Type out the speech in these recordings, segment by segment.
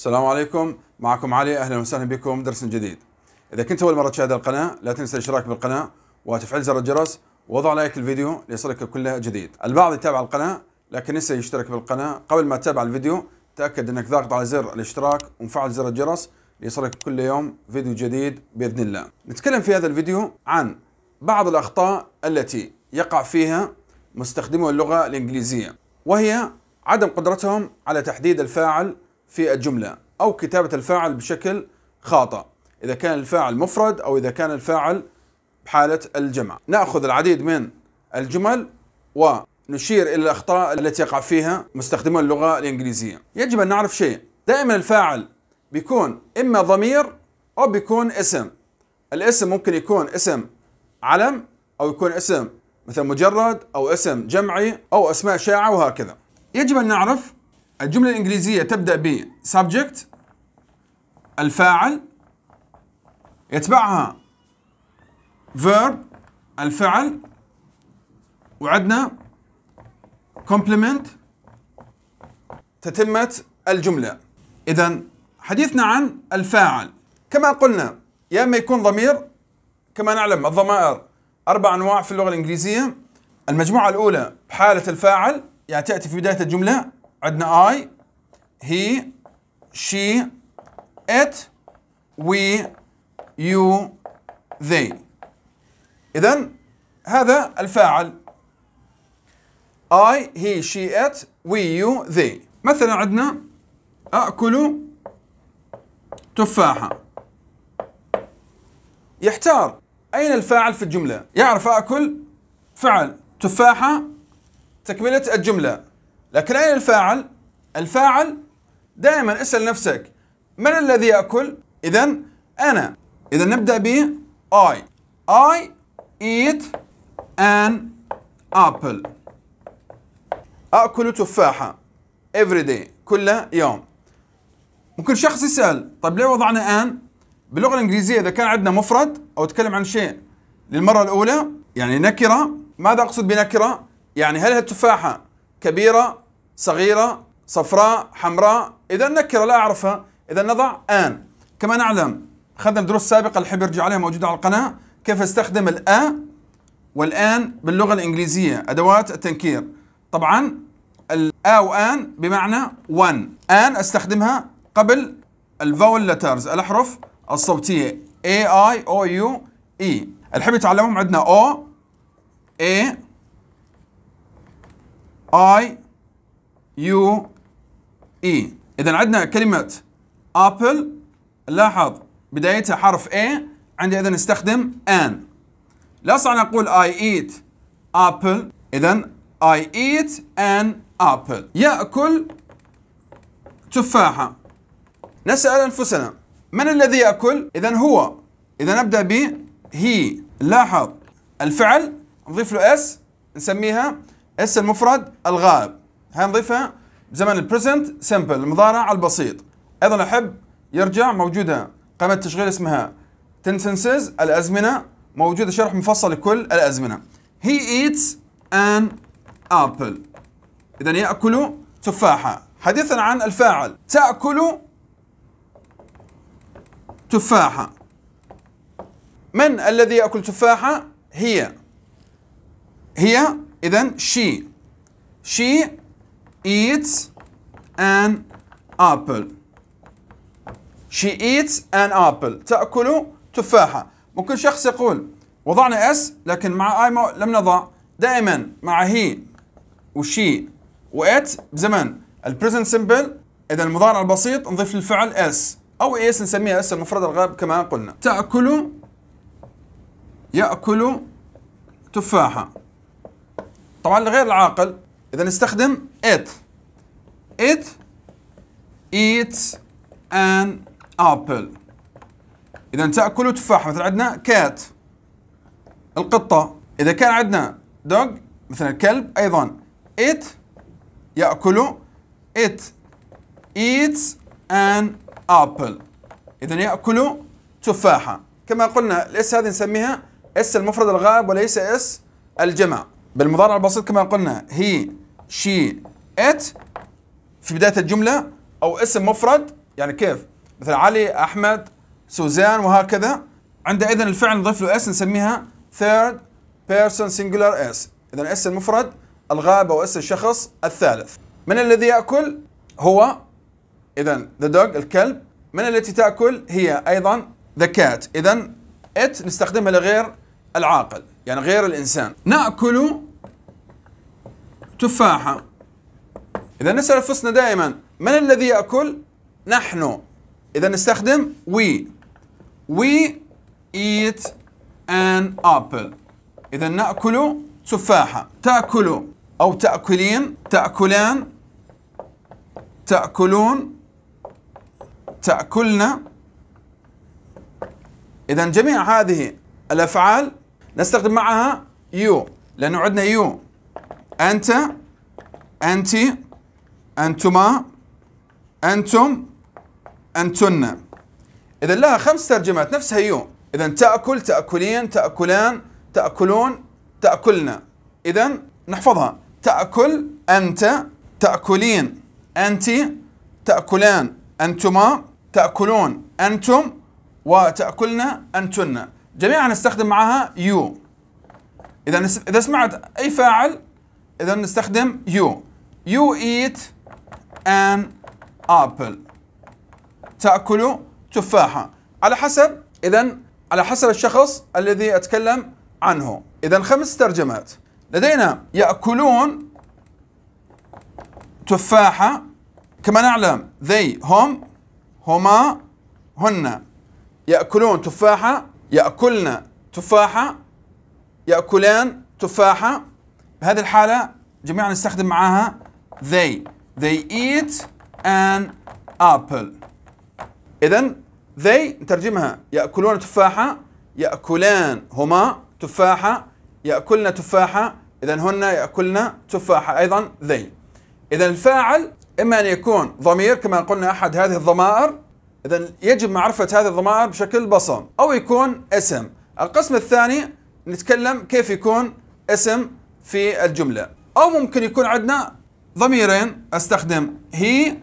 السلام عليكم معكم علي اهلا وسهلا بكم درس جديد اذا كنت اول مره تشاهد القناه لا تنسى الاشتراك بالقناه وتفعيل زر الجرس ووضع لايك الفيديو ليصلك كل جديد البعض يتابع القناه لكن نسى يشترك بالقناه قبل ما تتابع الفيديو تاكد انك ضاغط على زر الاشتراك ومفعل زر الجرس ليصلك كل يوم فيديو جديد باذن الله نتكلم في هذا الفيديو عن بعض الاخطاء التي يقع فيها مستخدمو اللغه الانجليزيه وهي عدم قدرتهم على تحديد الفاعل في الجملة أو كتابة الفاعل بشكل خاطئ إذا كان الفاعل مفرد أو إذا كان الفاعل بحالة الجمع نأخذ العديد من الجمل ونشير إلى الأخطاء التي يقع فيها مستخدمو اللغة الإنجليزية يجب أن نعرف شيء دائما الفاعل بيكون إما ضمير أو بيكون اسم الاسم ممكن يكون اسم علم أو يكون اسم مثلا مجرد أو اسم جمعي أو أسماء شائعة وهكذا يجب أن نعرف الجملة الإنجليزية تبدأ ب subject الفاعل يتبعها verb الفعل وعندنا complement تتمة الجملة إذا حديثنا عن الفاعل كما قلنا يا إما يكون ضمير كما نعلم الضمائر أربع أنواع في اللغة الإنجليزية المجموعة الأولى بحالة الفاعل يعني تأتي في بداية الجملة عندنا I he she it we you they إذا هذا الفاعل I he she it we you they مثلا عندنا أكل تفاحة يحتار أين الفاعل في الجملة يعرف أكل فعل تفاحة تكملة الجملة لكن أين الفاعل؟ الفاعل دائما اسأل نفسك من الذي يأكل؟ إذا أنا إذا نبدأ ب I I eat an apple أكل تفاحة every day كل يوم ممكن شخص يسأل طيب ليه وضعنا ان؟ باللغة الإنجليزية إذا كان عندنا مفرد أو تكلم عن شيء للمرة الأولى يعني نكرة ماذا أقصد بنكرة؟ يعني هل هي التفاحة كبيرة صغيرة صفراء حمراء إذا نكرة لا أعرفها إذا نضع آن كما نعلم خدم دروس سابقة اللي يرجع عليها موجودة على القناة كيف استخدم الآ والآن باللغة الإنجليزية أدوات التنكير طبعا الآ وآن بمعنى وان آن أستخدمها قبل الفول لترز الأحرف الصوتية A I O U E اللي يتعلمهم عندنا O A I U E اذا عندنا كلمه ابل لاحظ بدايتها حرف A عندي اذا نستخدم an لا أن نقول I eat apple اذا I eat an apple يأكل تفاحة نسأل أنفسنا من الذي يأكل؟ إذا هو إذا نبدأ ب he لاحظ الفعل نضيف له S نسميها اس المفرد الغائب نضيفها زمن البريزنت سمبل المضارع البسيط ايضا احب يرجع موجوده قائمه تشغيل اسمها تنسنسز الازمنه موجوده شرح مفصل لكل الازمنه هي ايتس ان ابل اذا ياكل تفاحه حديثا عن الفاعل تاكل تفاحه من الذي ياكل تفاحه هي هي إذا she she eats an apple she eats an apple تأكل تفاحة ممكن شخص يقول وضعنا اس لكن مع اي لم نضع دائما مع هي وشي وات بزمن البريزنت سمبل اذا المضارع البسيط نضيف للفعل اس او اس نسميها اس المفرد الغائب كما قلنا تاكل ياكل تفاحه طبعا لغير العاقل اذا نستخدم it it eats an apple اذا تاكل تفاحه مثلا عندنا cat القطه اذا كان عندنا dog مثلا كلب ايضا it ياكل it eats an apple اذا ياكل تفاحه كما قلنا الاس هذه نسميها اس المفرد الغائب وليس اس الجمع بالمضارع البسيط كما قلنا هي شي ات في بداية الجملة أو اسم مفرد يعني كيف مثلا علي أحمد سوزان وهكذا عندئذ الفعل نضيف له اس نسميها third person singular اس إذا اس المفرد الغائب أو اس الشخص الثالث من الذي يأكل هو إذا the dog الكلب من التي تأكل هي أيضا the cat إذا ات نستخدمها لغير العاقل يعني غير الإنسان نأكل تفاحة إذا نسأل أنفسنا دائما من الذي يأكل؟ نحن إذا نستخدم we we eat an apple إذا نأكل تفاحة تأكل أو تأكلين تأكلان تأكلون تأكلنا إذا جميع هذه الأفعال نستخدم معها يو لأنه عندنا يو أنت أنت أنتما أنتم أنتن إذا لها خمس ترجمات نفسها يو إذا تأكل تأكلين تأكلان تأكلون تأكلنا إذا نحفظها تأكل أنت تأكلين أنت تأكلان أنتما تأكلون أنتم وتأكلنا أنتن جميعا نستخدم معها يو اذا اذا سمعت اي فاعل اذا نستخدم يو يو ايت ان ابل تاكل تفاحه على حسب اذا على حسب الشخص الذي اتكلم عنه اذا خمس ترجمات لدينا ياكلون تفاحه كما نعلم they هم هما هن ياكلون تفاحه يأكلن تفاحة يأكلان تفاحة بهذه الحالة جميعا نستخدم معاها they they eat an apple إذا they نترجمها يأكلون تفاحة يأكلان هما تفاحة يأكلن تفاحة إذا هن يأكلن تفاحة أيضا they إذا الفاعل إما أن يكون ضمير كما قلنا أحد هذه الضمائر إذا يجب معرفة هذه الضمائر بشكل بصم أو يكون اسم القسم الثاني نتكلم كيف يكون اسم في الجملة أو ممكن يكون عندنا ضميرين أستخدم هي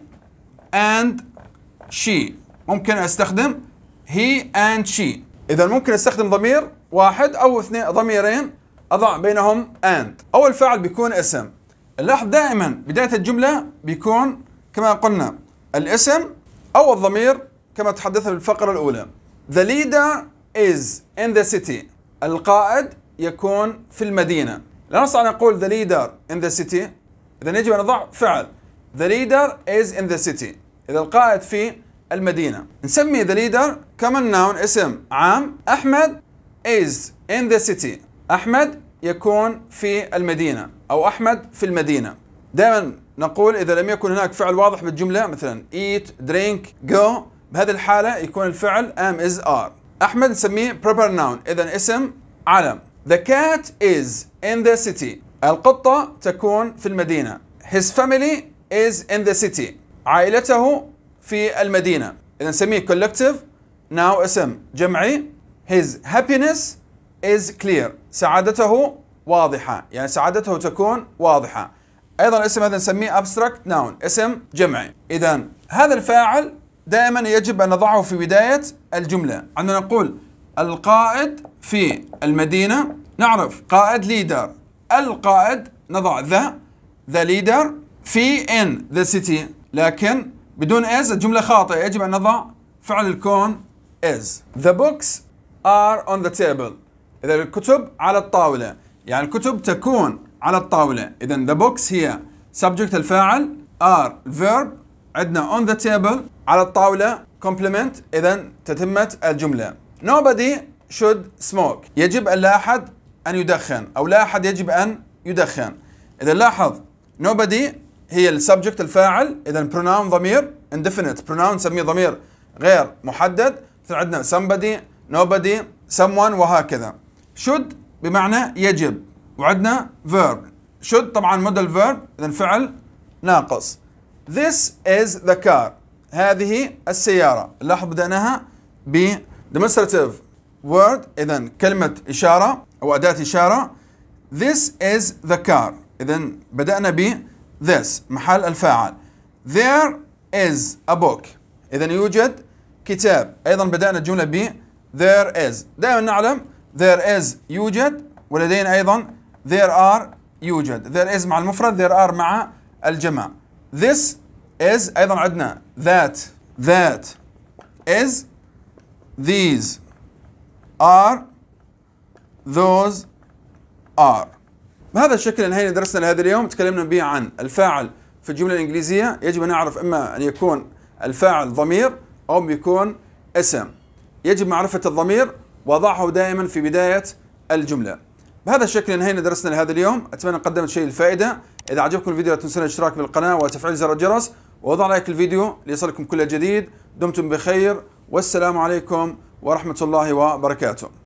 اند شي ممكن أستخدم هي اند شي إذا ممكن أستخدم ضمير واحد أو اثنين ضميرين أضع بينهم اند او الفاعل بيكون اسم لاحظ دائما بداية الجملة بيكون كما قلنا الاسم أو الضمير كما تحدثنا بالفقرة الأولى The leader is in the city القائد يكون في المدينة لا نستطيع أن نقول the leader in the city إذا يجب أن نضع فعل The leader is in the city إذا القائد في المدينة نسمي the leader common noun اسم عام أحمد is in the city أحمد يكون في المدينة أو أحمد في المدينة دائما نقول إذا لم يكن هناك فعل واضح بالجملة مثلا eat, drink, go بهذه الحالة يكون الفعل am is are أحمد نسميه proper noun إذا اسم علم The cat is in the city القطة تكون في المدينة His family is in the city عائلته في المدينة إذا نسميه collective now اسم جمعي His happiness is clear سعادته واضحة يعني سعادته تكون واضحة أيضا اسم هذا نسميه abstract noun اسم جمعي إذا هذا الفاعل دائما يجب أن نضعه في بداية الجملة عندما نقول القائد في المدينة نعرف قائد ليدر القائد نضع ذا ذا ليدر في in the city لكن بدون is الجملة خاطئة يجب أن نضع فعل الكون is the books are on the table إذا الكتب على الطاولة يعني الكتب تكون على الطاولة إذا the books هي subject الفاعل are verb عندنا on the table على الطاولة complement إذا تتمة الجملة nobody should smoke يجب أن لا أحد أن يدخن أو لا أحد يجب أن يدخن إذا لاحظ nobody هي السبجكت الفاعل إذا pronoun ضمير indefinite pronoun نسميه ضمير غير محدد عندنا somebody nobody someone وهكذا should بمعنى يجب وعندنا verb should طبعا موديل verb إذا فعل ناقص this is the car هذه السيارة لاحظ بدأناها ب demonstrative word إذا كلمة إشارة أو أداة إشارة This is the car إذا بدأنا ب this محل الفاعل There is a book إذا يوجد كتاب أيضا بدأنا الجملة ب there is دائما نعلم there is يوجد ولدينا أيضا there are يوجد there is مع المفرد there are مع الجمع this is ايضا عندنا that that is these are those are بهذا الشكل انهينا درسنا لهذا اليوم تكلمنا به عن الفاعل في الجملة الإنجليزية يجب أن نعرف إما أن يكون الفاعل ضمير أو يكون اسم يجب معرفة الضمير وضعه دائما في بداية الجملة بهذا الشكل انهينا درسنا لهذا اليوم أتمنى قدمت شيء الفائدة إذا عجبكم الفيديو لا تنسون الاشتراك بالقناة وتفعيل زر الجرس ووضع لايك الفيديو ليصلكم كل جديد دمتم بخير والسلام عليكم ورحمة الله وبركاته